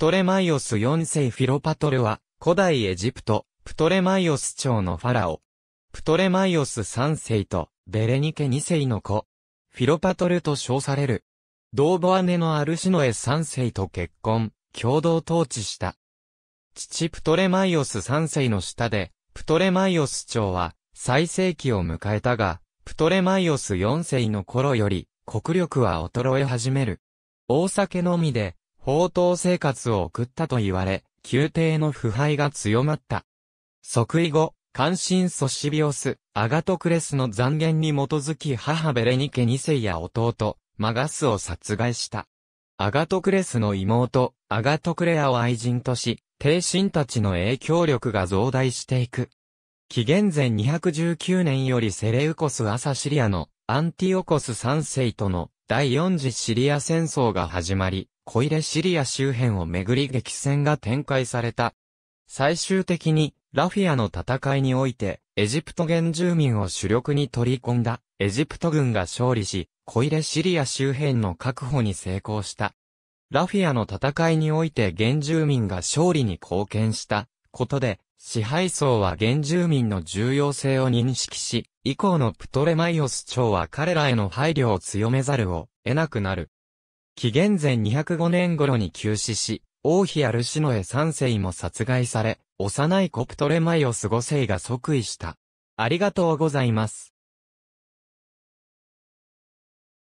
トレマイオス4世フィロパトルは、古代エジプト、プトレマイオス朝のファラオ。プトレマイオス3世と、ベレニケ2世の子。フィロパトルと称される。同母姉のアルシノエ3世と結婚、共同統治した。父プトレマイオス3世の下で、プトレマイオス朝は、最盛期を迎えたが、プトレマイオス4世の頃より、国力は衰え始める。大酒のみで、宝刀生活を送ったと言われ、宮廷の腐敗が強まった。即位後、関心ソシビオス、アガトクレスの残言に基づき母ベレニケ2世や弟、マガスを殺害した。アガトクレスの妹、アガトクレアを愛人とし、帝神たちの影響力が増大していく。紀元前219年よりセレウコス・アサシリアのアンティオコス3世との第4次シリア戦争が始まり、小入シリア周辺をめぐり激戦が展開された。最終的に、ラフィアの戦いにおいて、エジプト原住民を主力に取り込んだ、エジプト軍が勝利し、小入シリア周辺の確保に成功した。ラフィアの戦いにおいて原住民が勝利に貢献したことで、支配層は原住民の重要性を認識し、以降のプトレマイオス朝は彼らへの配慮を強めざるを得なくなる。紀元前205年頃に急死し、王妃アルシノエ3世も殺害され、幼いコプトレマイオス5世が即位した。ありがとうございます。